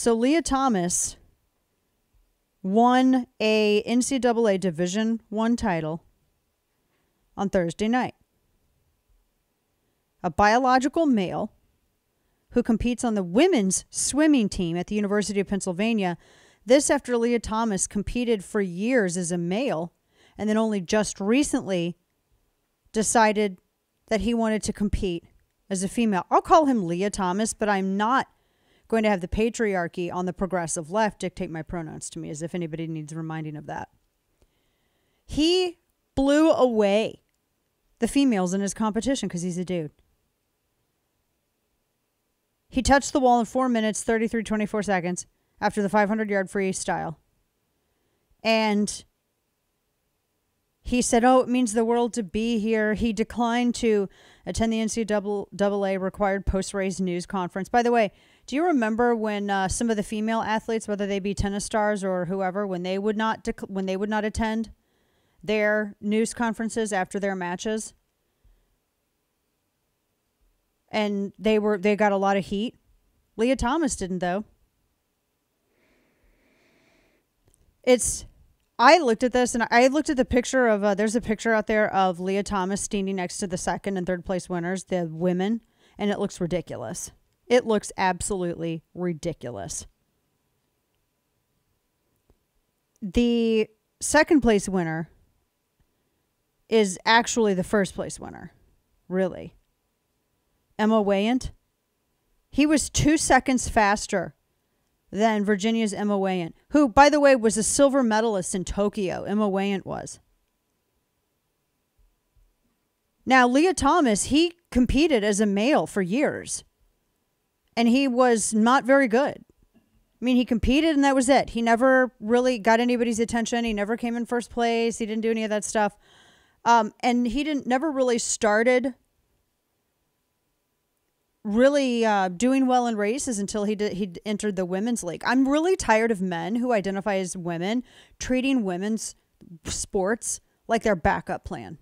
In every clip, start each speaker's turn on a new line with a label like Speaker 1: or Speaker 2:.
Speaker 1: So Leah Thomas won a NCAA Division One title on Thursday night. A biological male who competes on the women's swimming team at the University of Pennsylvania. This after Leah Thomas competed for years as a male and then only just recently decided that he wanted to compete as a female. I'll call him Leah Thomas, but I'm not going to have the patriarchy on the progressive left dictate my pronouns to me, as if anybody needs reminding of that. He blew away the females in his competition because he's a dude. He touched the wall in 4 minutes, 33, 24 seconds after the 500 yard free style. And he said, Oh, it means the world to be here. He declined to attend the NCAA required post race news conference. By the way, do you remember when uh, some of the female athletes, whether they be tennis stars or whoever, when they would not dec- when they would not attend their news conferences after their matches, and they were they got a lot of heat. Leah Thomas didn't though. It's I looked at this and I looked at the picture of uh, there's a picture out there of Leah Thomas standing next to the second and third place winners, the women, and it looks ridiculous. It looks absolutely ridiculous. The second place winner is actually the first place winner, really. Emma Wayant. He was two seconds faster than Virginia's Emma Wayant, who, by the way, was a silver medalist in Tokyo. Emma Wayant was. Now, Leah Thomas, he competed as a male for years and he was not very good. I mean, he competed and that was it. He never really got anybody's attention. He never came in first place. He didn't do any of that stuff. Um, and he didn't never really started really uh, doing well in races until he did, he entered the women's league. I'm really tired of men who identify as women treating women's sports like their backup plan.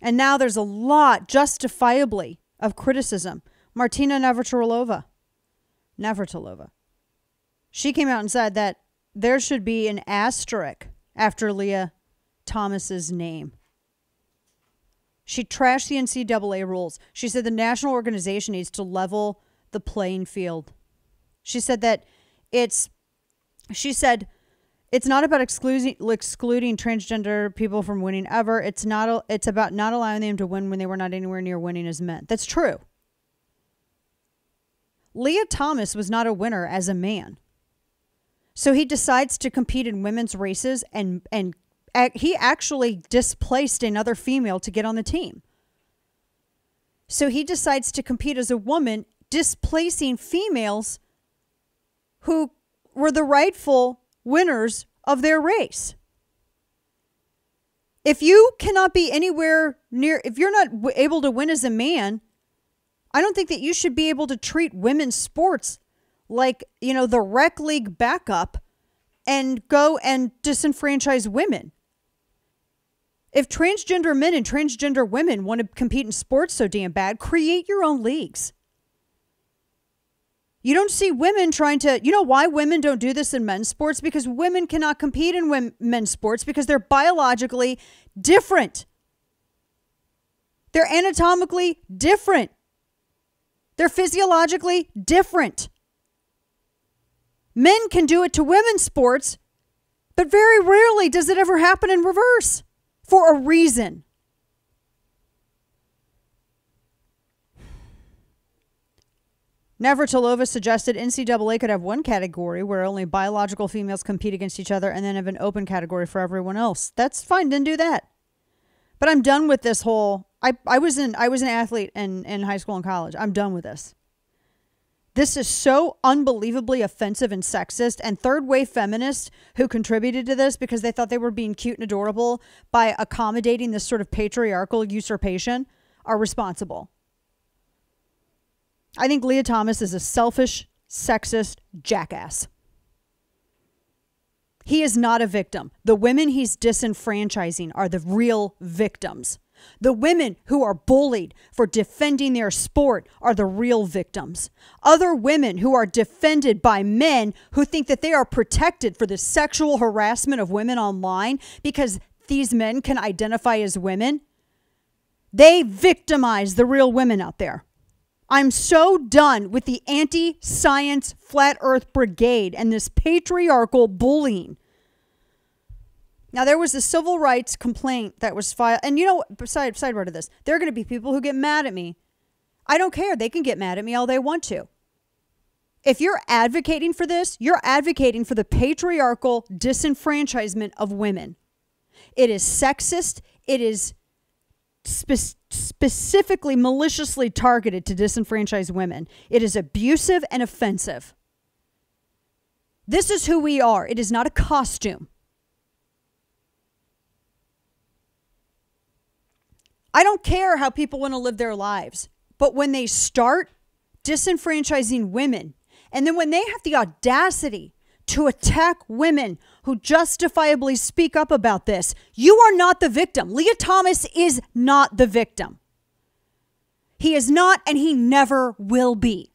Speaker 1: And now there's a lot, justifiably, of criticism. Martina Navratilova. Navratilova. She came out and said that there should be an asterisk after Leah Thomas's name. She trashed the NCAA rules. She said the national organization needs to level the playing field. She said that it's, she said, it's not about excluding excluding transgender people from winning ever. It's not it's about not allowing them to win when they were not anywhere near winning as men. That's true. Leah Thomas was not a winner as a man. So he decides to compete in women's races and and he actually displaced another female to get on the team. So he decides to compete as a woman, displacing females who were the rightful winners of their race. If you cannot be anywhere near, if you're not able to win as a man, I don't think that you should be able to treat women's sports like, you know, the rec league backup and go and disenfranchise women. If transgender men and transgender women want to compete in sports so damn bad, create your own leagues. You don't see women trying to, you know, why women don't do this in men's sports? Because women cannot compete in men's sports because they're biologically different. They're anatomically different. They're physiologically different. Men can do it to women's sports, but very rarely does it ever happen in reverse for a reason. Navratilova suggested NCAA could have one category where only biological females compete against each other and then have an open category for everyone else. That's fine, then do that. But I'm done with this whole I, I was in I was an athlete in, in high school and college. I'm done with this. This is so unbelievably offensive and sexist and third wave feminists who contributed to this because they thought they were being cute and adorable by accommodating this sort of patriarchal usurpation are responsible. I think Leah Thomas is a selfish, sexist jackass. He is not a victim. The women he's disenfranchising are the real victims. The women who are bullied for defending their sport are the real victims. Other women who are defended by men who think that they are protected for the sexual harassment of women online because these men can identify as women, they victimize the real women out there. I'm so done with the anti science flat earth brigade and this patriarchal bullying. Now, there was a civil rights complaint that was filed. And you know, side, sidebar of this, there are going to be people who get mad at me. I don't care. They can get mad at me all they want to. If you're advocating for this, you're advocating for the patriarchal disenfranchisement of women. It is sexist. It is spe- specifically maliciously targeted to disenfranchise women. It is abusive and offensive. This is who we are. It is not a costume. I don't care how people want to live their lives, but when they start disenfranchising women, and then when they have the audacity to attack women who justifiably speak up about this. You are not the victim. Leah Thomas is not the victim. He is not, and he never will be.